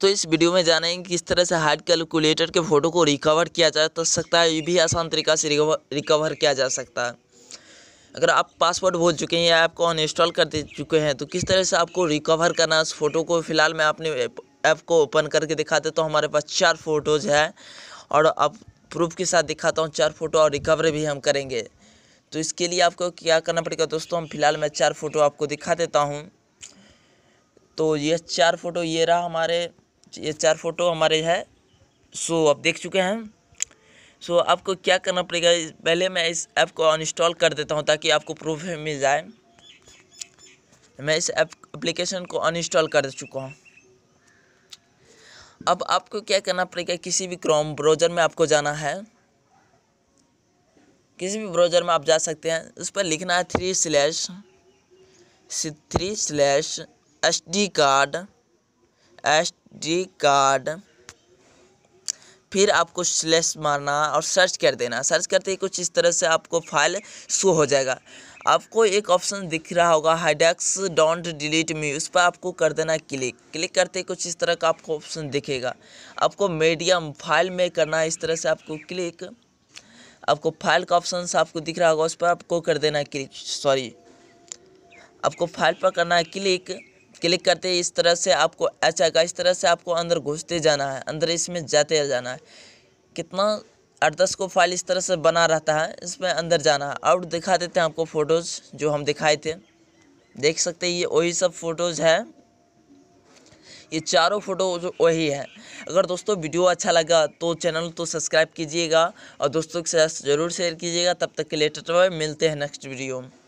तो इस वीडियो में जानेंगे किस तरह से हाइट कैलकुलेटर के फ़ोटो को रिकवर किया जा तो सकता है ये भी आसान तरीका से रिकवर किया जा सकता है अगर आप पासवर्ड भूल चुके हैं या ऐप को अनइंस्टॉल कर दे चुके हैं तो किस तरह से आपको रिकवर करना उस फ़ोटो को फ़िलहाल मैं अपने ऐप को ओपन करके दिखाते तो हमारे पास चार फ़ोटोज़ हैं और अब प्रूफ के साथ दिखाता हूँ चार फ़ोटो और रिकवर भी हम करेंगे तो इसके लिए आपको क्या करना पड़ेगा दोस्तों हम फिलहाल मैं चार फ़ोटो आपको दिखा देता हूँ तो ये चार फ़ोटो ये रहा हमारे ये चार फ़ोटो हमारे है सो आप देख चुके हैं सो आपको क्या करना पड़ेगा पहले मैं इस ऐप को अनइंस्टॉल कर देता हूँ ताकि आपको प्रूफ मिल जाए मैं इस ऐप एप्लीकेशन को अनइंस्टॉल कर चुका हूँ अब आपको क्या करना पड़ेगा किसी भी क्रोम ब्राउज़र में आपको जाना है किसी भी ब्राउज़र में आप जा सकते हैं उस पर लिखना है three slash three slash S D card S D card फिर आपको स्लेश मारना और सर्च कर देना सर्च करते ही कुछ इस तरह से आपको फाइल शो हो जाएगा आपको एक ऑप्शन दिख रहा होगा हाइडेक्स डोंट डिलीट मी उस पर आपको कर देना क्लिक क्लिक करते कुछ इस तरह का आपको ऑप्शन दिखेगा आपको मीडियम फाइल में करना है इस तरह से आपको क्लिक आपको फाइल का ऑप्शन आपको दिख रहा होगा उस पर आपको कर देना क्लिक सॉरी आपको फाइल पर करना है क्लिक क्लिक करते इस तरह से आपको ऐसा अच्छा, का इस तरह से आपको अंदर घुसते जाना है अंदर इसमें जाते जाना है कितना आठ दस को फाइल इस तरह से बना रहता है इसमें अंदर जाना है आउट दिखा देते हैं आपको फ़ोटोज़ जो हम दिखाए थे देख सकते हैं ये वही सब फ़ोटोज़ है ये चारों फ़ोटो वही है अगर दोस्तों वीडियो अच्छा लगा तो चैनल तो सब्सक्राइब कीजिएगा और दोस्तों के साथ ज़रूर शेयर कीजिएगा तब तक के लिए मिलते हैं नेक्स्ट वीडियो में